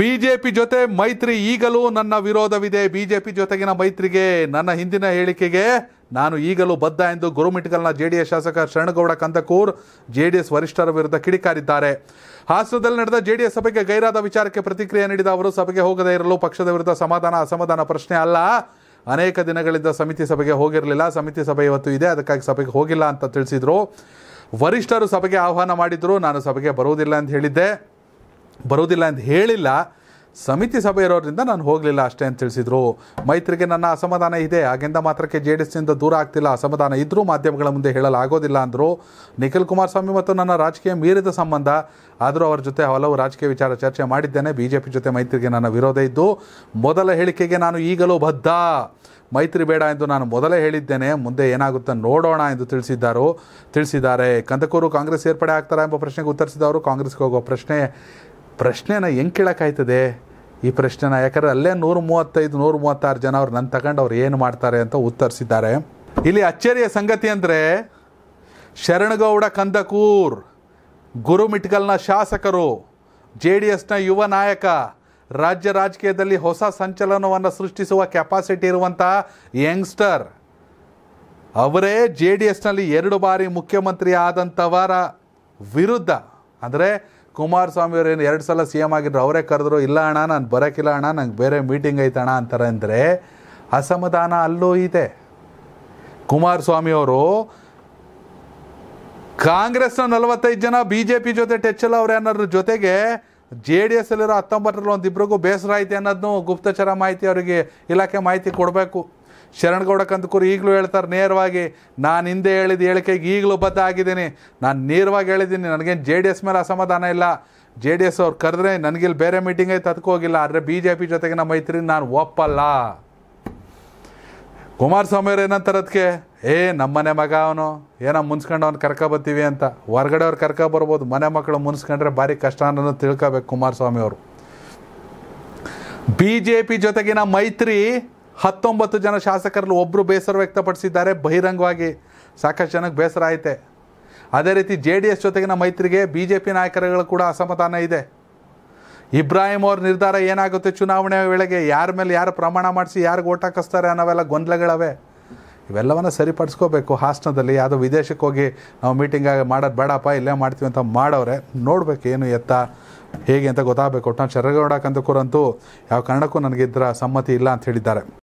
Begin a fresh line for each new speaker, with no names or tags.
BJP ಜೊತೆ ಮೈತ್ರಿ ಈಗಲೂ ನನ್ನ ವಿರೋಧವಿದೆ ಬಿಜೆಪಿ ಜೊತೆಗಿನ ಮೈತ್ರಿಗೆ ನನ್ನ ಹಿಂದಿನ ಹೇಳಿಕೆಗೆ ನಾನು ಈಗಲೂ ಬದ್ಧ ಎಂದು ಡಿ ಎಸ್ ಶಾಸಕ ಶರಣಗೌಡ ಕಂದಕೂರ್ ಎಸ್ ವರಿಷ್ಠರ ವಿರುದ್ಧ ಕಿಡಿಕಾರಿದ್ದಾರೆ ಹಾಸನದಲ್ಲಿ ನಡೆದ ಎಸ್ ಸಭೆಗೆ ಗೈರಾದ ವಿಚಾರಕ್ಕೆ ಪ್ರತಿಕ್ರಿಯೆ ನೀಡಿದ ಅವರು ಸಭೆಗೆ ಹೋಗದೇ ಇರಲು ಪಕ್ಷದ ವಿರುದ್ಧ ಸಮಾಧಾನ ಅಸಮಾಧಾನ ಪ್ರಶ್ನೆ ಅಲ್ಲ ಅನೇಕ ದಿನಗಳಿಂದ ಸಮಿತಿ ಸಭೆಗೆ ಹೋಗಿರಲಿಲ್ಲ ಸಮಿತಿ ಸಭೆ ಇವತ್ತು ಇದೆ ಅದಕ್ಕಾಗಿ ಸಭೆಗೆ ಹೋಗಿಲ್ಲ ಅಂತ ತಿಳಿಸಿದರು ವರಿಷ್ಠರು ಸಭೆಗೆ ಆಹ್ವಾನ ಮಾಡಿದ್ರು ನಾನು ಸಭೆಗೆ ಬರುವುದಿಲ್ಲ ಅಂತ ಹೇಳಿದ್ದೆ ಬರೋದಿಲ್ಲ ಅಂತ ಹೇಳಿಲ್ಲ ಸಮಿತಿ ಸಭೆ ಇರೋದ್ರಿಂದ ನಾನು ಹೋಗಲಿಲ್ಲ ಅಷ್ಟೇ ಅಂತ ತಿಳಿಸಿದರು ಮೈತ್ರಿಗೆ ನನ್ನ ಅಸಮಾಧಾನ ಇದೆ ಹಾಗೆಂದ ಮಾತ್ರಕ್ಕೆ ಜೆ ಡಿ ಎಸ್ನಿಂದ ದೂರ ಆಗ್ತಿಲ್ಲ ಅಸಮಾಧಾನ ಇದ್ದರೂ ಮಾಧ್ಯಮಗಳ ಮುಂದೆ ಹೇಳಲಾಗೋದಿಲ್ಲ ಅಂದರು ನಿಖಿಲ್ ಕುಮಾರಸ್ವಾಮಿ ಮತ್ತು ನನ್ನ ರಾಜಕೀಯ ಮೀರಿದ ಸಂಬಂಧ ಆದರೂ ಅವರ ಜೊತೆ ಹಲವು ರಾಜಕೀಯ ವಿಚಾರ ಚರ್ಚೆ ಮಾಡಿದ್ದೇನೆ ಬಿ ಜೆ ಪಿ ಜೊತೆ ಮೈತ್ರಿಗೆ ನನ್ನ ವಿರೋಧ ಇದ್ದು ಮೊದಲ ಹೇಳಿಕೆಗೆ ನಾನು ಈಗಲೂ ಬದ್ಧ ಮೈತ್ರಿ ಬೇಡ ಎಂದು ನಾನು ಮೊದಲೇ ಹೇಳಿದ್ದೇನೆ ಮುಂದೆ ಏನಾಗುತ್ತೆ ನೋಡೋಣ ಎಂದು ತಿಳಿಸಿದ್ದಾರೋ ತಿಳಿಸಿದ್ದಾರೆ ಕಂದಕೂರು ಕಾಂಗ್ರೆಸ್ ಸೇರ್ಪಡೆ ಆಗ್ತಾರಾ ಎಂಬ ಪ್ರಶ್ನೆಗೆ ಉತ್ತರಿಸಿದವರು ಕಾಂಗ್ರೆಸ್ಗೆ ಹೋಗುವ ಪ್ರಶ್ನೆ ಪ್ರಶ್ನೆನ ಹೆಂಗೆ ಕೇಳೋಕ್ಕಾಯ್ತದೆ ಈ ಪ್ರಶ್ನೆನ ಯಾಕಂದರೆ ಅಲ್ಲೇ ನೂರ ಮೂವತ್ತೈದು ನೂರ ಮೂವತ್ತಾರು ಜನ ಅವ್ರು ನನ್ನ ತಗೊಂಡು ಅವ್ರು ಏನು ಮಾಡ್ತಾರೆ ಅಂತ ಉತ್ತರಿಸಿದ್ದಾರೆ ಇಲ್ಲಿ ಅಚ್ಚರಿಯ ಸಂಗತಿ ಅಂದರೆ ಶರಣಗೌಡ ಕಂದಕೂರ್ ಗುರುಮಿಟ್ಗಲ್ನ ಶಾಸಕರು ಜೆ ಡಿ ಎಸ್ನ ಯುವ ನಾಯಕ ರಾಜ್ಯ ರಾಜಕೀಯದಲ್ಲಿ ಹೊಸ ಸಂಚಲನವನ್ನು ಸೃಷ್ಟಿಸುವ ಕೆಪಾಸಿಟಿ ಇರುವಂಥ ಯಂಗ್ಸ್ಟರ್ ಅವರೇ ಜೆ ಡಿ ಎಸ್ನಲ್ಲಿ ಎರಡು ಬಾರಿ ಮುಖ್ಯಮಂತ್ರಿ ಆದಂಥವರ ವಿರುದ್ಧ ಅಂದರೆ ಕುಮಾರಸ್ವಾಮಿ ಅವ್ರು ಏನು ಎರಡು ಸಲ ಸಿ ಎಮ್ ಆಗಿದ್ರು ಅವರೇ ಕರೆದ್ರು ಇಲ್ಲ ಅಣ್ಣ ನಾನು ಬರೋಕ್ಕಿಲ್ಲ ಅಣ್ಣ ನಂಗೆ ಬೇರೆ ಮೀಟಿಂಗ್ ಐತಣ ಅಂತಾರೆ ಅಂದರೆ ಅಸಮಾಧಾನ ಅಲ್ಲೂ ಇದೆ ಅವರು ಕಾಂಗ್ರೆಸ್ನ ನಲವತ್ತೈದು ಜನ ಬಿ ಜೆ ಪಿ ಜೊತೆ ಟೆಚ್ಚಲ್ಲ ಅವ್ರು ಅನ್ನೋದ್ರ ಜೊತೆಗೆ ಜೆ ಡಿ ಎಸ್ ಅಲ್ಲಿರೋ ಹತ್ತೊಂಬತ್ತರಲ್ಲಿ ಒಂದಿಬ್ಬರಿಗೂ ಬೇಸರ ಐತೆ ಅನ್ನೋದನ್ನು ಗುಪ್ತಚರ ಮಾಹಿತಿ ಅವರಿಗೆ ಇಲಾಖೆ ಮಾಹಿತಿ ಕೊಡಬೇಕು ಶರಣಗೌಡ ಕಂದಕೂರು ಈಗಲೂ ಹೇಳ್ತಾರೆ ನೇರವಾಗಿ ನಾನು ಹಿಂದೆ ಹೇಳಿದ ಹೇಳಿಕೆಗೆ ಈಗಲೂ ಬದ್ಧ ಆಗಿದ್ದೀನಿ ನಾನು ನೇರವಾಗಿ ಹೇಳಿದ್ದೀನಿ ನನಗೇನು ಜೆ ಡಿ ಎಸ್ ಮೇಲೆ ಅಸಮಾಧಾನ ಇಲ್ಲ ಜೆ ಡಿ ಎಸ್ ಅವ್ರು ಕರೆದ್ರೆ ನನಗಿಲ್ಲಿ ಬೇರೆ ಮೀಟಿಂಗೇ ತತ್ಕೋಗಿಲ್ಲ ಆದರೆ ಬಿ ಜೆ ಪಿ ನಮ್ಮ ಮೈತ್ರಿ ನಾನು ಒಪ್ಪಲ್ಲ ಕುಮಾರಸ್ವಾಮಿ ಅವ್ರು ಏನಂತಾರೆ ಅದಕ್ಕೆ ಏ ನಮ್ಮನೆ ಮಗ ಅವನು ಏನೋ ಮುನ್ಸ್ಕೊಂಡು ಅವ್ನು ಬರ್ತೀವಿ ಅಂತ ಹೊರಗಡೆ ಅವ್ರು ಕರ್ಕೊ ಬರ್ಬೋದು ಮನೆ ಮಕ್ಕಳು ಮುನ್ಸ್ಕೊಂಡ್ರೆ ಭಾರಿ ಕಷ್ಟ ಅನ್ನೋದು ತಿಳ್ಕೊಬೇಕು ಕುಮಾರಸ್ವಾಮಿ ಅವರು ಬಿ ಜೆ ಪಿ ಜೊತೆಗಿನ ಮೈತ್ರಿ ಹತ್ತೊಂಬತ್ತು ಜನ ಶಾಸಕರಲ್ಲಿ ಒಬ್ಬರು ಬೇಸರ ವ್ಯಕ್ತಪಡಿಸಿದ್ದಾರೆ ಬಹಿರಂಗವಾಗಿ ಸಾಕಷ್ಟು ಜನಕ್ಕೆ ಬೇಸರ ಆಯಿತೆ ಅದೇ ರೀತಿ ಜೆ ಡಿ ಎಸ್ ಜೊತೆಗಿನ ಮೈತ್ರಿಗೆ ಬಿ ಜೆ ಪಿ ನಾಯಕರುಗಳು ಕೂಡ ಅಸಮಾಧಾನ ಇದೆ ಇಬ್ರಾಹಿಂ ಅವ್ರ ನಿರ್ಧಾರ ಏನಾಗುತ್ತೆ ಚುನಾವಣೆ ವೇಳೆಗೆ ಯಾರ ಮೇಲೆ ಯಾರು ಪ್ರಮಾಣ ಮಾಡಿಸಿ ಯಾರಿಗೆ ಓಟ್ ಹಾಕಿಸ್ತಾರೆ ಅನ್ನೋವೆಲ್ಲ ಗೊಂದಲಗಳವೆ ಇವೆಲ್ಲವನ್ನು ಸರಿಪಡಿಸ್ಕೋಬೇಕು ಹಾಸನದಲ್ಲಿ ಯಾವುದೋ ವಿದೇಶಕ್ಕೆ ಹೋಗಿ ನಾವು ಮೀಟಿಂಗ್ ಆಗಿ ಮಾಡೋದು ಬೇಡಪ್ಪ ಇಲ್ಲೇ ಮಾಡ್ತೀವಿ ಅಂತ ಮಾಡೋರೆ ನೋಡಬೇಕು ಏನು ಎತ್ತ ಹೇಗೆ ಅಂತ ಗೊತ್ತಾಗಬೇಕು ಒಟ್ಟು ನಾನು ಶರಗೌಡ ಕಂದಕೂರಂತೂ ಯಾವ ಕಾರಣಕ್ಕೂ ನನಗಿದ್ರೆ ಸಮ್ಮತಿ ಇಲ್ಲ ಅಂತ ಹೇಳಿದ್ದಾರೆ